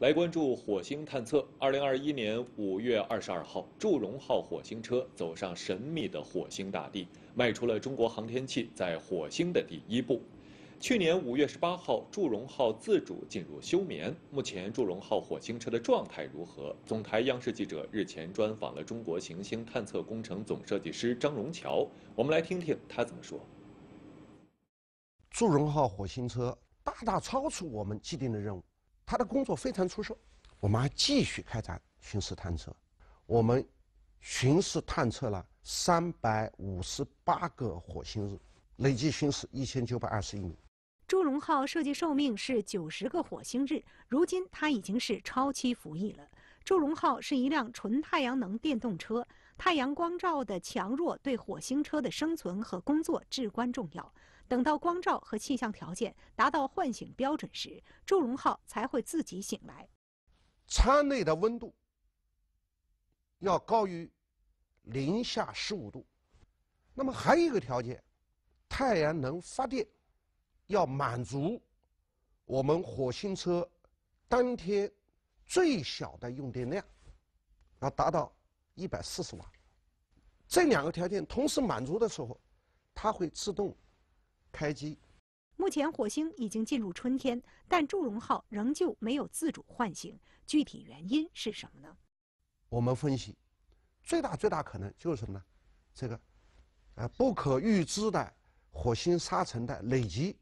来关注火星探测。二零二一年五月二十二号，祝融号火星车走上神秘的火星大地，迈出了中国航天器在火星的第一步。去年五月十八号，祝融号自主进入休眠。目前，祝融号火星车的状态如何？总台央视记者日前专访了中国行星探测工程总设计师张荣桥，我们来听听他怎么说。祝融号火星车大大超出我们既定的任务。他的工作非常出色，我们还继续开展巡视探测，我们巡视探测了三百五十八个火星日，累计巡视一千九百二十一米。祝融号设计寿命是九十个火星日，如今它已经是超期服役了。祝融号是一辆纯太阳能电动车，太阳光照的强弱对火星车的生存和工作至关重要。等到光照和气象条件达到唤醒标准时，祝融号才会自己醒来。舱内的温度要高于零下十五度，那么还有一个条件，太阳能发电要满足我们火星车当天最小的用电量，要达到一百四十瓦。这两个条件同时满足的时候，它会自动。开机。目前火星已经进入春天，但祝融号仍旧没有自主唤醒，具体原因是什么呢？我们分析，最大最大可能就是什么呢？这个，呃，不可预知的火星沙尘的累积，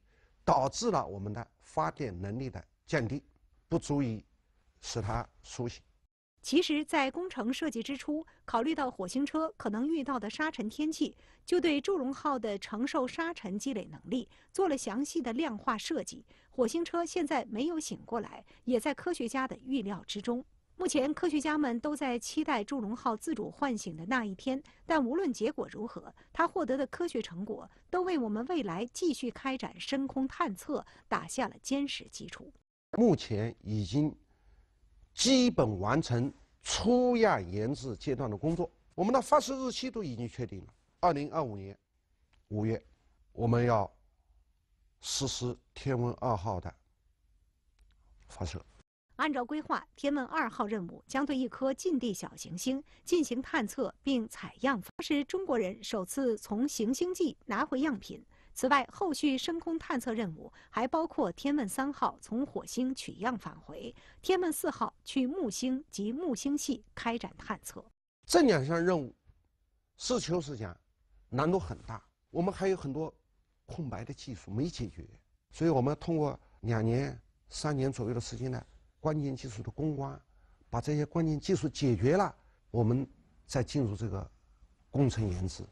导致了我们的发电能力的降低，不足以使它苏醒。其实，在工程设计之初，考虑到火星车可能遇到的沙尘天气，就对祝融号的承受沙尘积累能力做了详细的量化设计。火星车现在没有醒过来，也在科学家的预料之中。目前，科学家们都在期待祝融号自主唤醒的那一天。但无论结果如何，它获得的科学成果都为我们未来继续开展深空探测打下了坚实基础。目前已经。基本完成初样研制阶段的工作，我们的发射日期都已经确定了。二零二五年五月，我们要实施天问二号的发射。按照规划，天问二号任务将对一颗近地小行星进行探测并采样，是中国人首次从行星际拿回样品。此外，后续深空探测任务还包括“天问三号”从火星取样返回，“天问四号”去木星及木星系开展探测。这两项任务，事求是讲，难度很大。我们还有很多空白的技术没解决，所以我们通过两年、三年左右的时间呢，关键技术的攻关，把这些关键技术解决了，我们再进入这个工程研制。